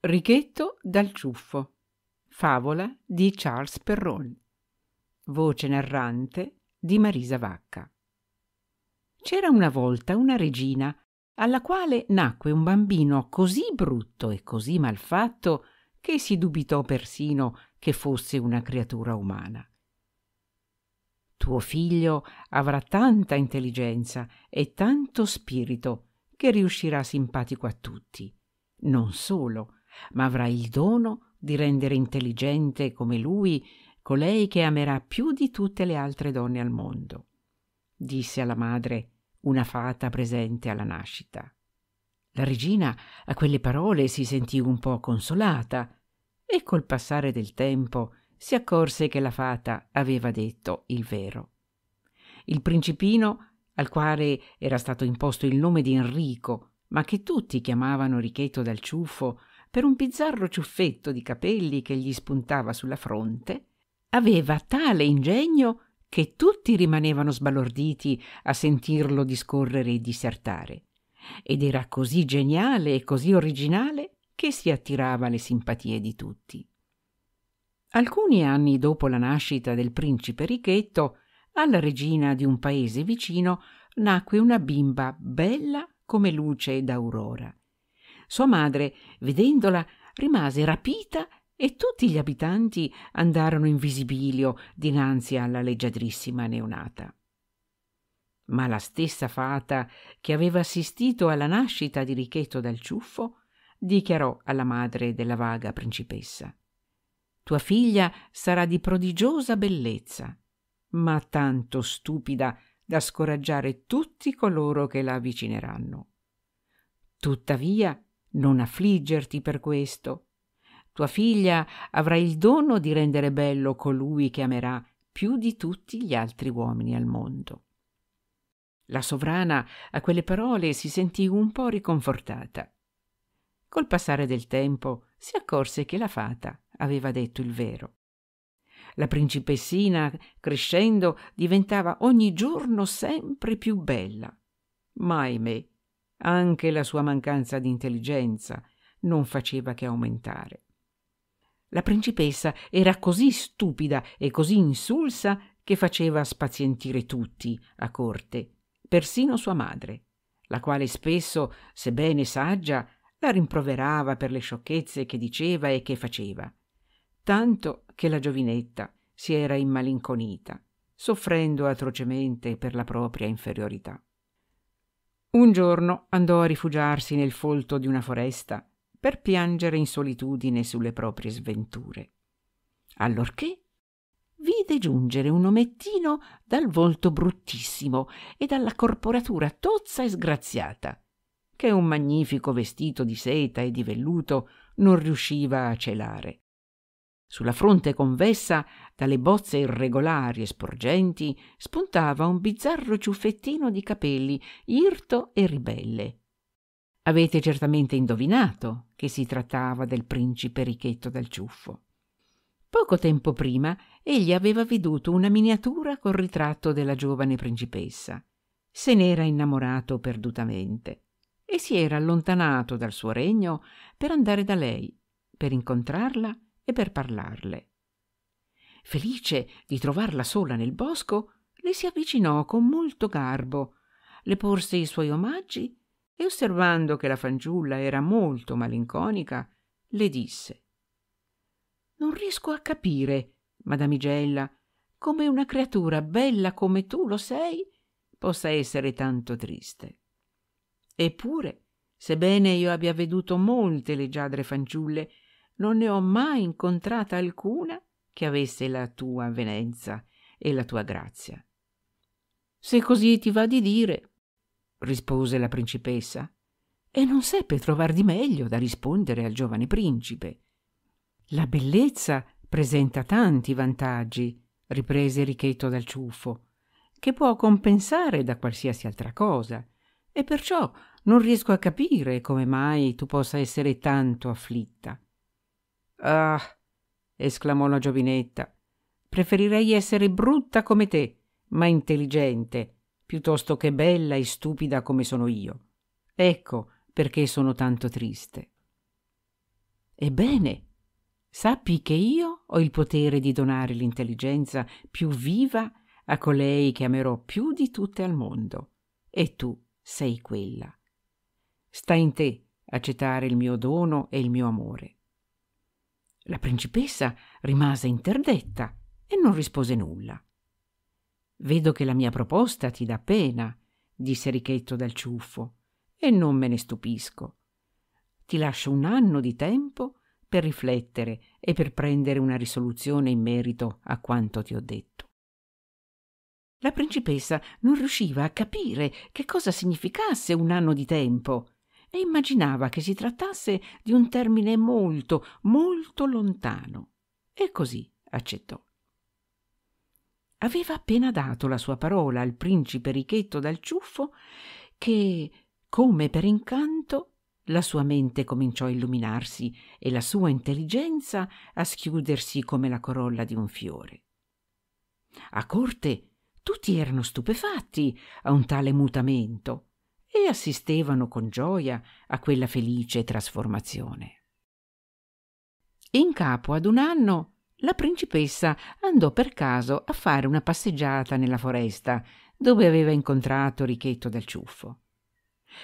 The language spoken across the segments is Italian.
Righetto dal ciuffo. Favola di Charles Perron. Voce narrante di Marisa Vacca. C'era una volta una regina alla quale nacque un bambino così brutto e così malfatto che si dubitò persino che fosse una creatura umana. Tuo figlio avrà tanta intelligenza e tanto spirito che riuscirà simpatico a tutti. Non solo, ma avrai il dono di rendere intelligente come lui colei che amerà più di tutte le altre donne al mondo, disse alla madre una fata presente alla nascita. La regina a quelle parole si sentì un po consolata e col passare del tempo si accorse che la fata aveva detto il vero. Il principino, al quale era stato imposto il nome di Enrico, ma che tutti chiamavano Richetto dal ciuffo, per un bizzarro ciuffetto di capelli che gli spuntava sulla fronte, aveva tale ingegno che tutti rimanevano sbalorditi a sentirlo discorrere e dissertare, ed era così geniale e così originale che si attirava le simpatie di tutti. Alcuni anni dopo la nascita del principe Richetto, alla regina di un paese vicino nacque una bimba bella come luce d'aurora, sua madre, vedendola, rimase rapita e tutti gli abitanti andarono in visibilio dinanzi alla leggiadrissima neonata. Ma la stessa fata che aveva assistito alla nascita di Richetto dal ciuffo dichiarò alla madre della vaga principessa Tua figlia sarà di prodigiosa bellezza, ma tanto stupida da scoraggiare tutti coloro che la avvicineranno. Tuttavia, non affliggerti per questo. Tua figlia avrà il dono di rendere bello colui che amerà più di tutti gli altri uomini al mondo. La sovrana a quelle parole si sentì un po' riconfortata. Col passare del tempo si accorse che la fata aveva detto il vero. La principessina, crescendo, diventava ogni giorno sempre più bella. Ma ahimè, anche la sua mancanza di intelligenza non faceva che aumentare. La principessa era così stupida e così insulsa che faceva spazientire tutti a corte, persino sua madre, la quale spesso, sebbene saggia, la rimproverava per le sciocchezze che diceva e che faceva, tanto che la giovinetta si era immalinconita, soffrendo atrocemente per la propria inferiorità. Un giorno andò a rifugiarsi nel folto di una foresta per piangere in solitudine sulle proprie sventure. Allorché vide giungere un omettino dal volto bruttissimo e dalla corporatura tozza e sgraziata, che un magnifico vestito di seta e di velluto non riusciva a celare. Sulla fronte convessa, dalle bozze irregolari e sporgenti, spuntava un bizzarro ciuffettino di capelli, irto e ribelle. Avete certamente indovinato che si trattava del principe Richetto dal Ciuffo. Poco tempo prima egli aveva veduto una miniatura col ritratto della giovane principessa. Se n'era innamorato perdutamente e si era allontanato dal suo regno per andare da lei, per incontrarla e per parlarle. Felice di trovarla sola nel bosco, le si avvicinò con molto garbo, le porse i suoi omaggi e osservando che la fanciulla era molto malinconica, le disse Non riesco a capire, madamigella, come una creatura bella come tu lo sei possa essere tanto triste. Eppure, sebbene io abbia veduto molte leggiadre fanciulle non ne ho mai incontrata alcuna che avesse la tua avvenenza e la tua grazia. Se così ti va di dire, rispose la principessa, e non seppe trovar di meglio da rispondere al giovane principe. La bellezza presenta tanti vantaggi, riprese Richetto dal ciuffo, che può compensare da qualsiasi altra cosa, e perciò non riesco a capire come mai tu possa essere tanto afflitta. Ah, esclamò la giovinetta, preferirei essere brutta come te, ma intelligente, piuttosto che bella e stupida come sono io. Ecco perché sono tanto triste. Ebbene, sappi che io ho il potere di donare l'intelligenza più viva a colei che amerò più di tutte al mondo, e tu sei quella. Sta in te accettare il mio dono e il mio amore. La principessa rimase interdetta e non rispose nulla. Vedo che la mia proposta ti dà pena, disse Richetto dal ciuffo, e non me ne stupisco. Ti lascio un anno di tempo per riflettere e per prendere una risoluzione in merito a quanto ti ho detto. La principessa non riusciva a capire che cosa significasse un anno di tempo e immaginava che si trattasse di un termine molto, molto lontano. E così accettò. Aveva appena dato la sua parola al principe richetto dal ciuffo che, come per incanto, la sua mente cominciò a illuminarsi e la sua intelligenza a schiudersi come la corolla di un fiore. A corte tutti erano stupefatti a un tale mutamento e assistevano con gioia a quella felice trasformazione. In capo ad un anno la principessa andò per caso a fare una passeggiata nella foresta dove aveva incontrato Richetto dal Ciuffo.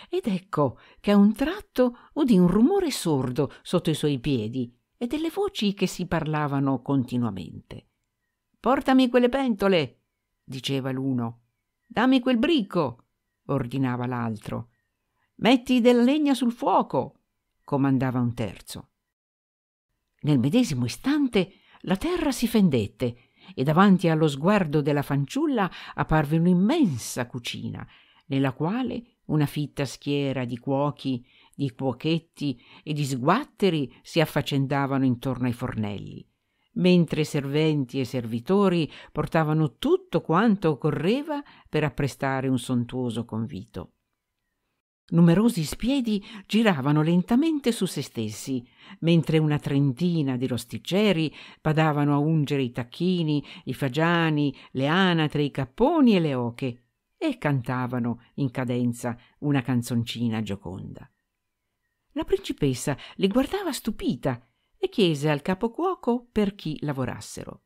Ed ecco che a un tratto udì un rumore sordo sotto i suoi piedi e delle voci che si parlavano continuamente. Portami quelle pentole, diceva l'uno. Dammi quel bricco, ordinava l'altro. Metti della legna sul fuoco, comandava un terzo. Nel medesimo istante la terra si fendette e davanti allo sguardo della fanciulla apparve un'immensa cucina, nella quale una fitta schiera di cuochi, di cuochetti e di sguatteri si affaccendavano intorno ai fornelli mentre serventi e servitori portavano tutto quanto occorreva per apprestare un sontuoso convito. Numerosi spiedi giravano lentamente su se stessi, mentre una trentina di rostiggeri badavano a ungere i tacchini, i fagiani, le anatre, i capponi e le oche, e cantavano in cadenza una canzoncina gioconda. La principessa li guardava stupita e chiese al capocuoco per chi lavorassero.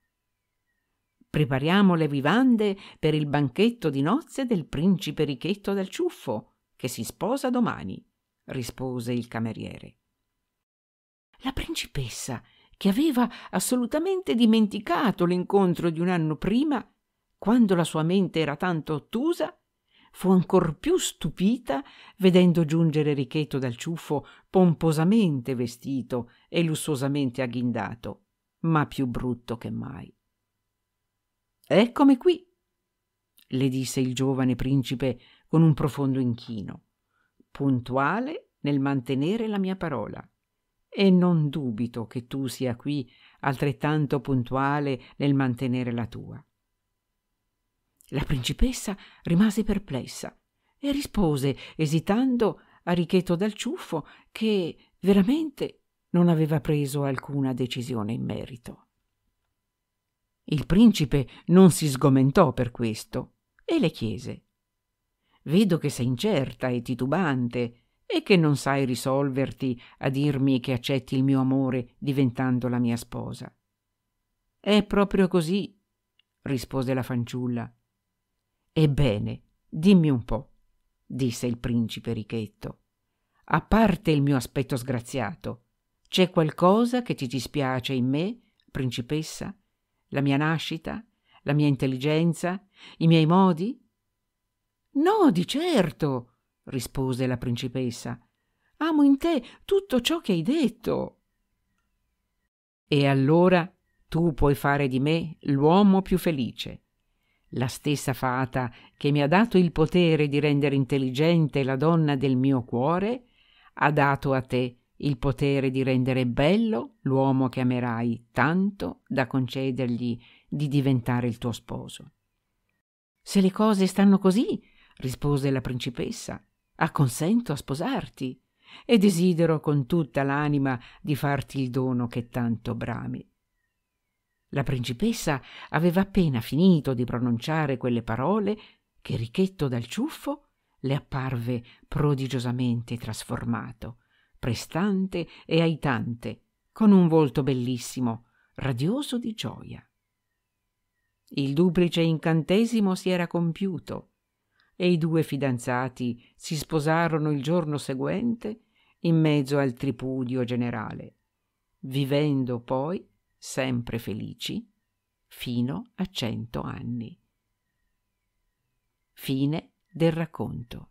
Prepariamo le vivande per il banchetto di nozze del principe richetto del ciuffo, che si sposa domani, rispose il cameriere. La principessa, che aveva assolutamente dimenticato l'incontro di un anno prima, quando la sua mente era tanto ottusa, fu ancor più stupita vedendo giungere Richeto dal ciuffo pomposamente vestito e lussuosamente agghindato, ma più brutto che mai. Eccomi qui, le disse il giovane principe con un profondo inchino, puntuale nel mantenere la mia parola. E non dubito che tu sia qui altrettanto puntuale nel mantenere la tua. La principessa rimase perplessa e rispose, esitando, a Richeto dal ciuffo che veramente non aveva preso alcuna decisione in merito. Il principe non si sgomentò per questo e le chiese Vedo che sei incerta e titubante e che non sai risolverti a dirmi che accetti il mio amore diventando la mia sposa. È proprio così, rispose la fanciulla. Ebbene, dimmi un po', disse il principe richetto. A parte il mio aspetto sgraziato, c'è qualcosa che ti dispiace in me, principessa? La mia nascita? La mia intelligenza? I miei modi? No, di certo, rispose la principessa. Amo in te tutto ciò che hai detto. E allora tu puoi fare di me l'uomo più felice, la stessa fata che mi ha dato il potere di rendere intelligente la donna del mio cuore, ha dato a te il potere di rendere bello l'uomo che amerai tanto da concedergli di diventare il tuo sposo. Se le cose stanno così, rispose la principessa, acconsento a sposarti e desidero con tutta l'anima di farti il dono che tanto brami. La principessa aveva appena finito di pronunciare quelle parole che Richetto dal ciuffo le apparve prodigiosamente trasformato, prestante e aitante, con un volto bellissimo, radioso di gioia. Il duplice incantesimo si era compiuto e i due fidanzati si sposarono il giorno seguente in mezzo al tripudio generale, vivendo poi sempre felici, fino a cento anni. Fine del racconto.